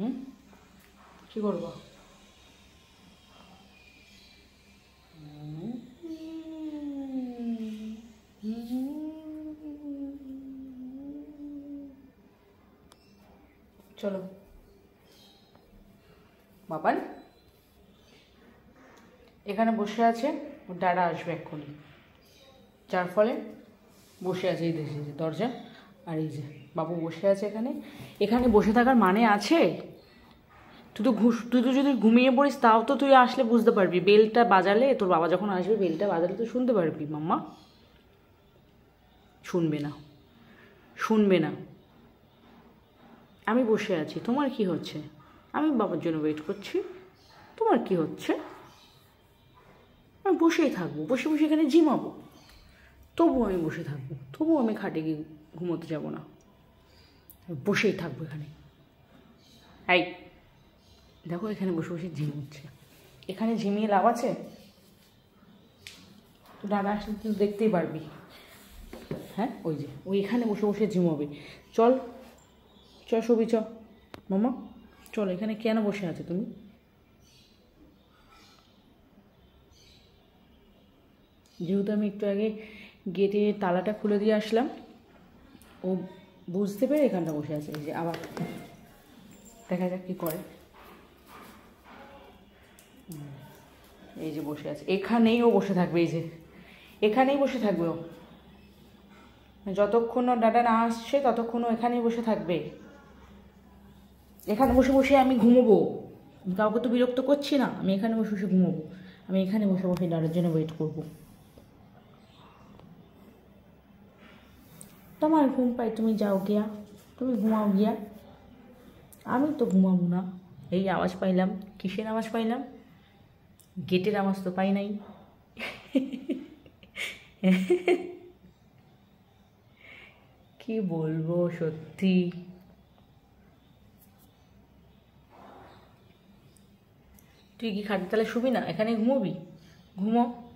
হুম কী করবো চলো বাবান এখানে বসে আছে ওর দাদা আসবে এক্ষুনি যার ফলে বসে আছে এই দেশে দরজা আর এই যে বাবু বসে আছে এখানে এখানে বসে থাকার মানে আছে তুই তো ঘুষ তুই তো যদি ঘুমিয়ে পড়িস তাও তো তুই আসলে বুঝতে পারবি বেলটা বাজালে তোর বাবা যখন আসবে বেলটা বাজালে তুই শুনতে পারবি মাম্মা শুনবে না শুনবে না আমি বসে আছি তোমার কি হচ্ছে আমি বাবার জন্য ওয়েট করছি তোমার কি হচ্ছে আমি বসেই থাকবো বসে বসে এখানে জিমাবো তবুও আমি বসে থাকবো তবুও আমি খাটে গিয়ে ঘুমোতে যাব না বসেই থাকবো এখানে এই দেখো এখানে বসে বসে ঝিমুচ্ছে এখানে ঝিমিয়ে লাভ আছে তো দাদা আসলে তুই দেখতেই পারবি হ্যাঁ ওই যে ওই এখানে বসে বসে ঝিমাবে চল চ সবি চ মামা চল এখানে কেন বসে আছো তুমি যেহেতু আমি একটু আগে গেটে তালাটা খুলে দিয়ে আসলাম ও বুঝতে পেরে এখানটা বসে আছে এই যে আবার দেখা যাক কী করে এই যে বসে আছে এখানেই ও বসে থাকবে এই যে এখানেই বসে থাকবে ও যতক্ষণ ওর ডাটা না আসছে ততক্ষণ ও এখানেই বসে থাকবে এখানে বসে বসে আমি ঘুমোবো কাউকে তো বিরক্ত করছি না আমি এখানে বসে বসে ঘুমবো আমি এখানে বসে বসে ডাটার জন্য ওয়েট করবো তোমার ঘুম পাই তুমি যাও গিয়া তুমি ঘুমাও গিয়া আমি তো ঘুমাবো না এই আওয়াজ পাইলাম কিসের আওয়াজ পাইলাম গেটের আওয়াজ তো পাই নাই কি বলবো সত্যি তুই কি খাটে তাহলে শুবি না এখানে ঘুমবি ঘুমো